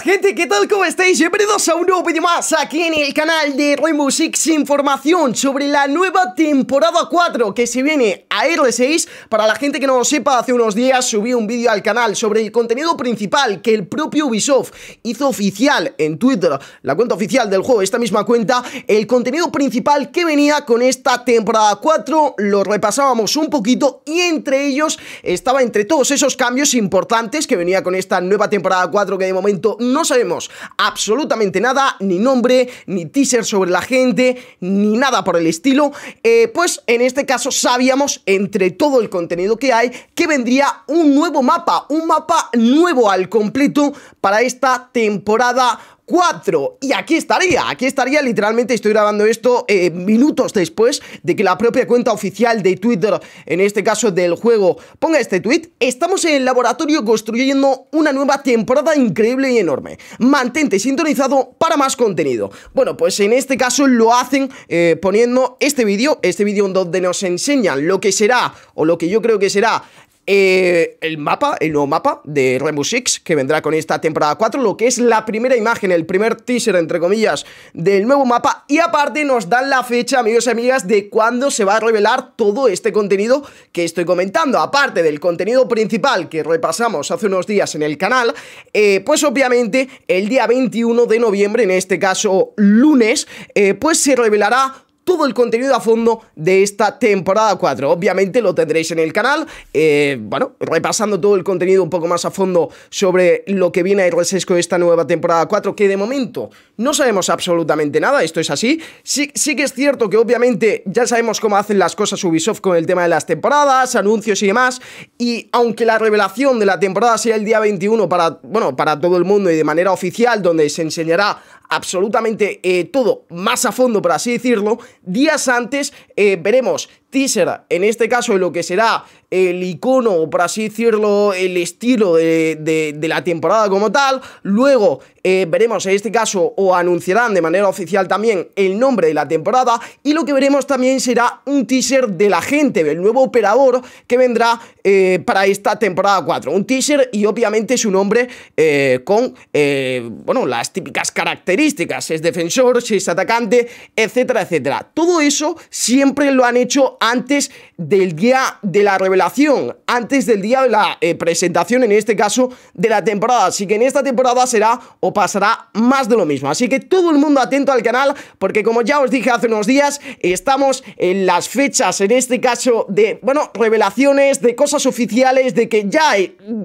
gente, ¿qué tal? ¿Cómo estáis? Bienvenidos a un nuevo vídeo más aquí en el canal de Rainbow Six Información sobre la nueva temporada 4 que se viene a R6 Para la gente que no lo sepa, hace unos días subí un vídeo al canal sobre el contenido principal que el propio Ubisoft hizo oficial en Twitter La cuenta oficial del juego, esta misma cuenta El contenido principal que venía con esta temporada 4 lo repasábamos un poquito y entre ellos estaba entre todos esos cambios importantes que venía con esta nueva temporada 4 que de momento no sabemos absolutamente nada, ni nombre, ni teaser sobre la gente, ni nada por el estilo, eh, pues en este caso sabíamos entre todo el contenido que hay que vendría un nuevo mapa, un mapa nuevo al completo para esta temporada y aquí estaría, aquí estaría, literalmente estoy grabando esto eh, minutos después de que la propia cuenta oficial de Twitter, en este caso del juego, ponga este tweet. Estamos en el laboratorio construyendo una nueva temporada increíble y enorme. Mantente sintonizado para más contenido. Bueno, pues en este caso lo hacen eh, poniendo este vídeo, este vídeo en donde nos enseñan lo que será, o lo que yo creo que será, eh, el mapa, el nuevo mapa de Rainbow Six que vendrá con esta temporada 4, lo que es la primera imagen, el primer teaser entre comillas del nuevo mapa y aparte nos dan la fecha, amigos y amigas, de cuando se va a revelar todo este contenido que estoy comentando, aparte del contenido principal que repasamos hace unos días en el canal, eh, pues obviamente el día 21 de noviembre, en este caso lunes, eh, pues se revelará todo el contenido a fondo de esta temporada 4. Obviamente lo tendréis en el canal, eh, bueno, repasando todo el contenido un poco más a fondo sobre lo que viene a ir resesco con esta nueva temporada 4, que de momento no sabemos absolutamente nada, esto es así. Sí, sí que es cierto que obviamente ya sabemos cómo hacen las cosas Ubisoft con el tema de las temporadas, anuncios y demás, y aunque la revelación de la temporada sea el día 21 para, bueno, para todo el mundo y de manera oficial, donde se enseñará absolutamente eh, todo más a fondo, por así decirlo. Días antes eh, veremos teaser, en este caso lo que será el icono, o por así decirlo, el estilo de, la temporada como tal. Luego eh, veremos en este caso o anunciarán de manera oficial también el nombre de la temporada y lo que veremos también será un teaser de la gente, del nuevo operador que vendrá eh, para esta temporada 4. Un teaser y obviamente su nombre eh, con, bueno, las típicas características, si es defensor, si es atacante, etcétera, etcétera. Todo eso siempre lo han hecho antes del día de la revelación, antes del día de la eh, presentación, en este caso, de la temporada. Así que en esta temporada será o pasará más de lo mismo. Así que todo el mundo atento al canal, porque como ya os dije hace unos días, estamos en las fechas, en este caso, de, bueno, revelaciones, de cosas oficiales, de que ya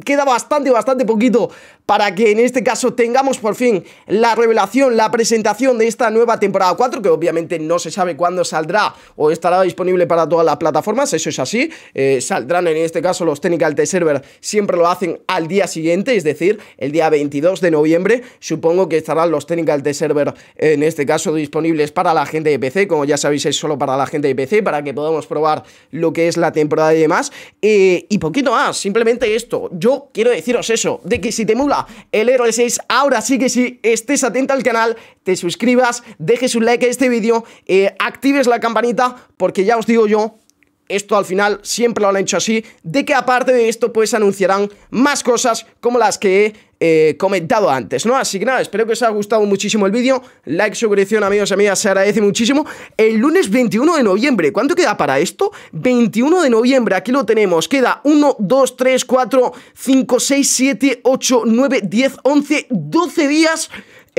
queda bastante, bastante poquito para que en este caso tengamos por fin la revelación, la presentación de esta nueva temporada 4, que obviamente no se sabe cuándo saldrá o estará disponible para todas las plataformas, eso es así. Eh, saldrán en este caso los Technical Test Server, siempre lo hacen al día siguiente, es decir, el día 22 de noviembre. Supongo que estarán los Technical Test Server, en este caso, disponibles para la gente de PC. Como ya sabéis, es solo para la gente de PC, para que podamos probar lo que es la temporada y demás. Eh, y poquito más, simplemente esto. Yo quiero deciros eso, de que si te mula el Hero 6, ahora sí que sí, estés atento al canal, te suscribas, dejes un like a este vídeo, eh, actives la campanita, porque ya os digo yo, esto al final siempre lo han hecho así, de que aparte de esto pues anunciarán más cosas como las que he eh, comentado antes, ¿no? Así que nada, espero que os haya gustado muchísimo el vídeo, like, suscripción amigos y amigas, se agradece muchísimo. El lunes 21 de noviembre, ¿cuánto queda para esto? 21 de noviembre, aquí lo tenemos, queda 1, 2, 3, 4, 5, 6, 7, 8, 9, 10, 11, 12 días...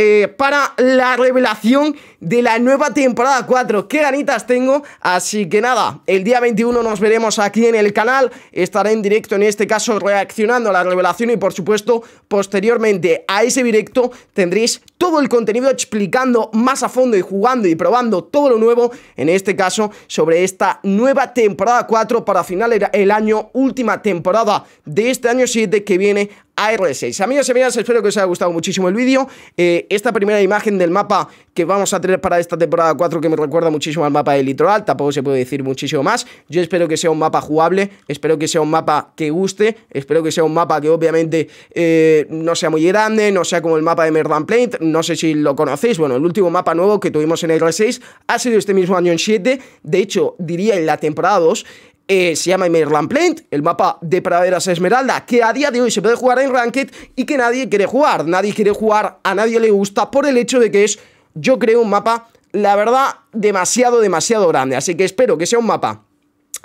Eh, para la revelación de la nueva temporada 4. ¡Qué ganitas tengo! Así que nada, el día 21 nos veremos aquí en el canal. Estaré en directo, en este caso, reaccionando a la revelación y, por supuesto, posteriormente a ese directo tendréis todo el contenido explicando más a fondo y jugando y probando todo lo nuevo, en este caso sobre esta nueva temporada 4 para final el año, última temporada de este año 7 que viene a r 6 Amigos y amigas, espero que os haya gustado muchísimo el vídeo. Eh, esta primera imagen del mapa que vamos a tener para esta temporada 4 que me recuerda muchísimo al mapa de litoral, tampoco se puede decir muchísimo más. Yo espero que sea un mapa jugable, espero que sea un mapa que guste, espero que sea un mapa que obviamente eh, no sea muy grande, no sea como el mapa de Merdan plate no sé si lo conocéis, bueno, el último mapa nuevo que tuvimos en R6 ha sido este mismo año en 7, de hecho, diría en la temporada 2, eh, se llama Maryland Plant, el mapa de Praderas Esmeralda, que a día de hoy se puede jugar en Ranked y que nadie quiere jugar, nadie quiere jugar, a nadie le gusta por el hecho de que es, yo creo, un mapa, la verdad, demasiado, demasiado grande, así que espero que sea un mapa,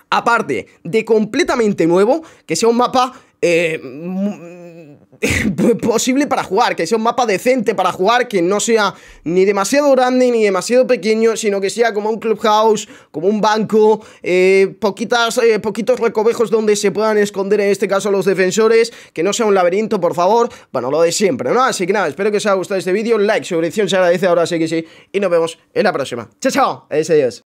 aparte de completamente nuevo, que sea un mapa... Eh, posible para jugar, que sea un mapa decente para jugar, que no sea ni demasiado grande ni demasiado pequeño, sino que sea como un clubhouse, como un banco, eh, poquitas, eh, poquitos recovejos donde se puedan esconder, en este caso los defensores, que no sea un laberinto, por favor, bueno, lo de siempre, ¿no? Así que nada, espero que os haya gustado este vídeo, like, suscripción se agradece, ahora sí que sí, y nos vemos en la próxima. ¡Chao, chao! adiós.